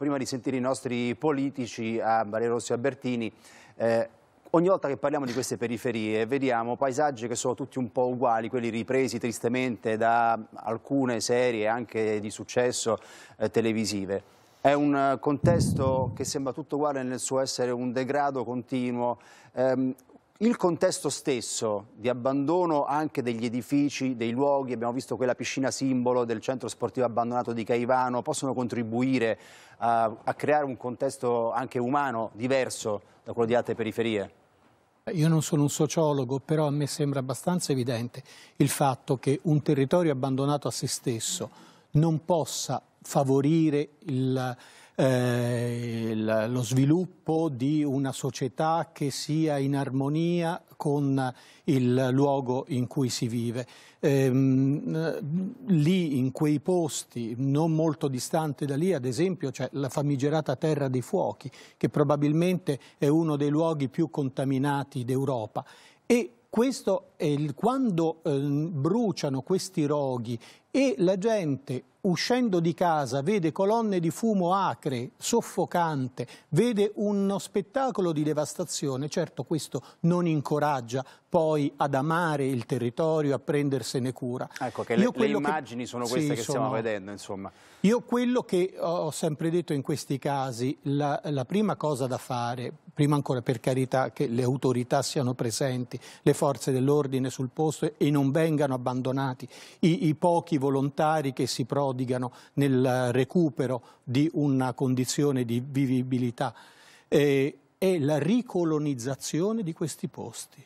prima di sentire i nostri politici a Rossi e Albertini, eh, ogni volta che parliamo di queste periferie vediamo paesaggi che sono tutti un po' uguali, quelli ripresi tristemente da alcune serie anche di successo eh, televisive. È un contesto che sembra tutto uguale nel suo essere un degrado continuo. Eh, il contesto stesso di abbandono anche degli edifici, dei luoghi, abbiamo visto quella piscina simbolo del centro sportivo abbandonato di Caivano, possono contribuire a, a creare un contesto anche umano diverso da quello di altre periferie? Io non sono un sociologo, però a me sembra abbastanza evidente il fatto che un territorio abbandonato a se stesso non possa favorire il, eh, lo sviluppo di una società che sia in armonia con il luogo in cui si vive. Ehm, lì, in quei posti, non molto distante da lì, ad esempio, c'è la famigerata Terra dei Fuochi, che probabilmente è uno dei luoghi più contaminati d'Europa. E questo quando ehm, bruciano questi roghi e la gente uscendo di casa vede colonne di fumo acre, soffocante, vede uno spettacolo di devastazione, certo questo non incoraggia poi ad amare il territorio, a prendersene cura. Ecco che le, le immagini che... sono queste sì, che sono... stiamo vedendo, insomma. Io quello che ho sempre detto in questi casi, la, la prima cosa da fare, prima ancora per carità che le autorità siano presenti, le forze dell'ordine, ordine sul posto e non vengano abbandonati i, i pochi volontari che si prodigano nel eh, recupero di una condizione di vivibilità. E, e la ricolonizzazione di questi posti.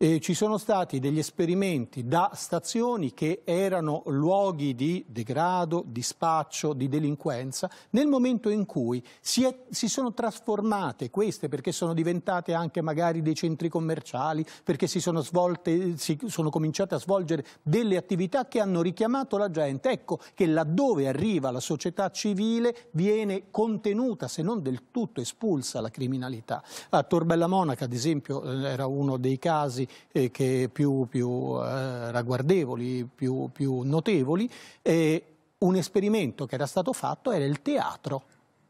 E ci sono stati degli esperimenti da stazioni che erano luoghi di degrado, di spaccio, di delinquenza, nel momento in cui si, è, si, sono trasformate queste, perché sono diventate anche magari dei centri commerciali, perché si sono, svolte, si sono cominciate a svolgere delle attività che hanno richiamato la gente. Ecco che laddove arriva la società civile viene contenuta, se non del tutto espulsa, la criminalità. A Torbella Monaca, ad esempio, eh, era uno dei casi eh, più, più eh, ragguardevoli, più, più notevoli, eh, un esperimento che era stato fatto era il teatro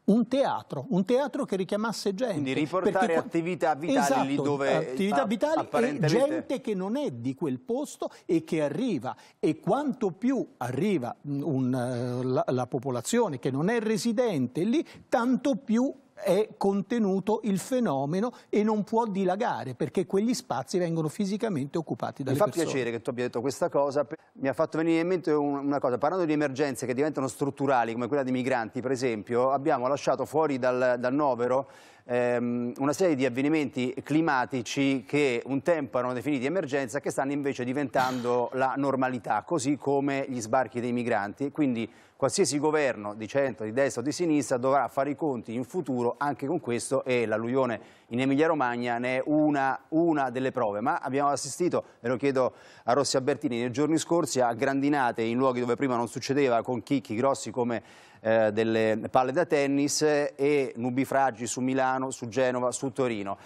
un teatro, un teatro che richiamasse gente. Quindi riportare perché... attività vitali esatto, lì dove... attività vitali apparentemente... gente che non è di quel posto e che arriva. E quanto più arriva mm, un, eh, la, la popolazione che non è residente lì, tanto più è contenuto il fenomeno e non può dilagare perché quegli spazi vengono fisicamente occupati dalle persone. Mi fa persone. piacere che tu abbia detto questa cosa, mi ha fatto venire in mente una cosa, parlando di emergenze che diventano strutturali come quella dei migranti per esempio, abbiamo lasciato fuori dal, dal novero ehm, una serie di avvenimenti climatici che un tempo erano definiti emergenza che stanno invece diventando la normalità, così come gli sbarchi dei migranti, quindi qualsiasi governo di centro, di destra o di sinistra dovrà fare i conti in futuro anche con questo e l'alluvione in Emilia Romagna ne è una, una, delle prove. Ma abbiamo assistito, e lo chiedo a Rossi Albertini, nei giorni scorsi a grandinate in luoghi dove prima non succedeva con chicchi grossi come eh, delle palle da tennis e nubifragi su Milano, su Genova, su Torino.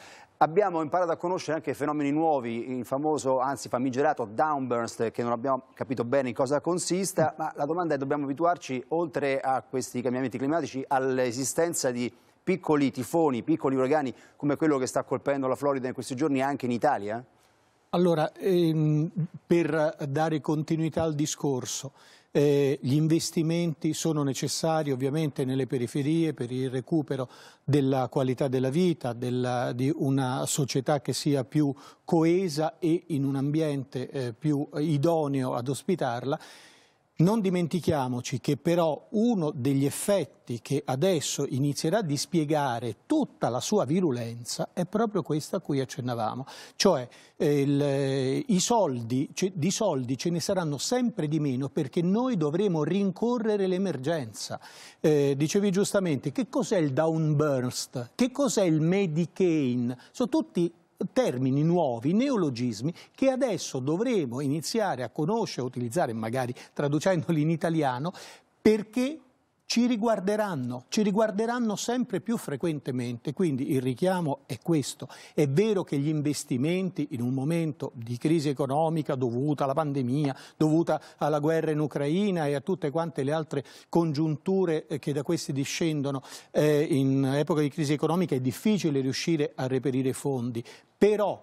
Abbiamo imparato a conoscere anche fenomeni nuovi, il famoso, anzi famigerato downburst, che non abbiamo capito bene in cosa consista, ma la domanda è dobbiamo abituarci, oltre a questi cambiamenti climatici, all'esistenza di piccoli tifoni, piccoli uragani, come quello che sta colpendo la Florida in questi giorni anche in Italia? Allora, ehm, per dare continuità al discorso, eh, gli investimenti sono necessari ovviamente nelle periferie per il recupero della qualità della vita, della, di una società che sia più coesa e in un ambiente eh, più idoneo ad ospitarla non dimentichiamoci che però uno degli effetti che adesso inizierà a dispiegare tutta la sua virulenza è proprio questo a cui accennavamo, cioè eh, il, eh, i soldi, cioè, di soldi ce ne saranno sempre di meno perché noi dovremo rincorrere l'emergenza. Eh, dicevi giustamente, che cos'è il downburst? Che cos'è il Medicaid? Sono tutti termini nuovi, neologismi che adesso dovremo iniziare a conoscere, a utilizzare magari traducendoli in italiano perché ci riguarderanno, ci riguarderanno sempre più frequentemente, quindi il richiamo è questo. È vero che gli investimenti in un momento di crisi economica dovuta alla pandemia, dovuta alla guerra in Ucraina e a tutte quante le altre congiunture eh, che da questi discendono eh, in epoca di crisi economica è difficile riuscire a reperire fondi, però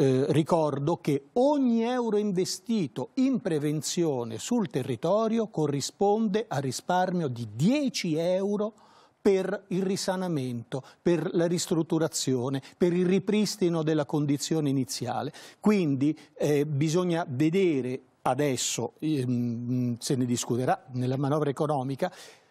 eh, ricordo che ogni euro investito in prevenzione sul territorio corrisponde a risparmio di 10 euro per il risanamento, per la ristrutturazione, per il ripristino della condizione iniziale. Quindi eh, bisogna vedere adesso, ehm, se ne discuterà nella manovra economica,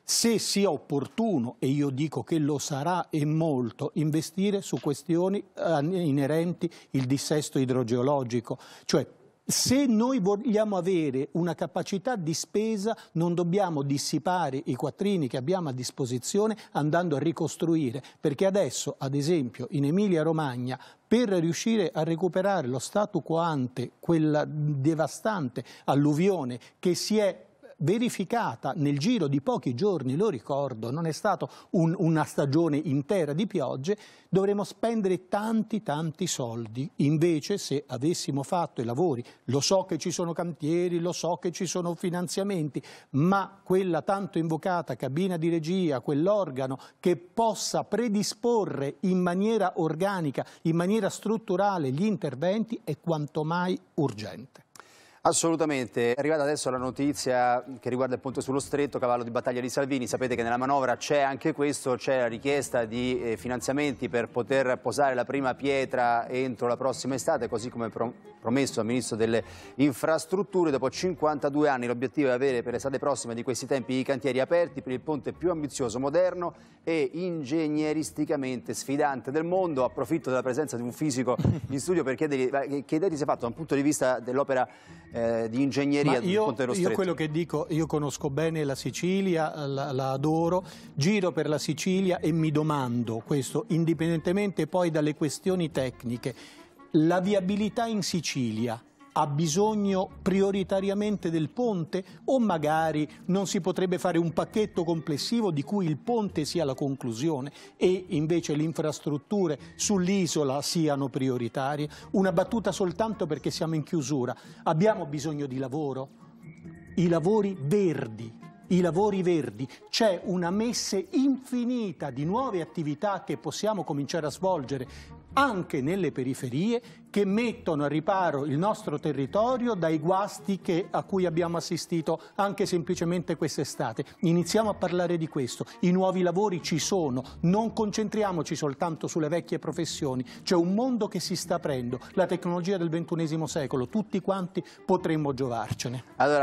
se sia opportuno, e io dico che lo sarà e molto, investire su questioni eh, inerenti il dissesto idrogeologico, cioè se noi vogliamo avere una capacità di spesa non dobbiamo dissipare i quattrini che abbiamo a disposizione andando a ricostruire, perché adesso ad esempio in Emilia Romagna per riuscire a recuperare lo statu quo ante, quella devastante alluvione che si è verificata nel giro di pochi giorni, lo ricordo, non è stata un, una stagione intera di piogge, dovremmo spendere tanti tanti soldi. Invece se avessimo fatto i lavori, lo so che ci sono cantieri, lo so che ci sono finanziamenti, ma quella tanto invocata cabina di regia, quell'organo che possa predisporre in maniera organica, in maniera strutturale gli interventi è quanto mai urgente. Assolutamente, è arrivata adesso la notizia che riguarda il ponte sullo stretto, cavallo di battaglia di Salvini, sapete che nella manovra c'è anche questo, c'è la richiesta di eh, finanziamenti per poter posare la prima pietra entro la prossima estate, così come promesso al Ministro delle Infrastrutture, dopo 52 anni l'obiettivo è avere per l'estate prossima di questi tempi i cantieri aperti per il ponte più ambizioso, moderno e ingegneristicamente sfidante del mondo, approfitto della presenza di un fisico in studio per chiedergli, chiedergli se è fatto da un punto di vista dell'opera eh, di ingegneria del Ponte dello Stretto. Io quello che dico, io conosco bene la Sicilia, la, la adoro, giro per la Sicilia e mi domando questo, indipendentemente poi dalle questioni tecniche, la viabilità in Sicilia ha bisogno prioritariamente del ponte o magari non si potrebbe fare un pacchetto complessivo di cui il ponte sia la conclusione e invece le infrastrutture sull'isola siano prioritarie? Una battuta soltanto perché siamo in chiusura. Abbiamo bisogno di lavoro? I lavori verdi i lavori verdi, c'è una messe infinita di nuove attività che possiamo cominciare a svolgere anche nelle periferie che mettono a riparo il nostro territorio dai guasti che, a cui abbiamo assistito anche semplicemente quest'estate. Iniziamo a parlare di questo. I nuovi lavori ci sono, non concentriamoci soltanto sulle vecchie professioni. C'è un mondo che si sta aprendo, la tecnologia del XXI secolo, tutti quanti potremmo giovarcene. Allora...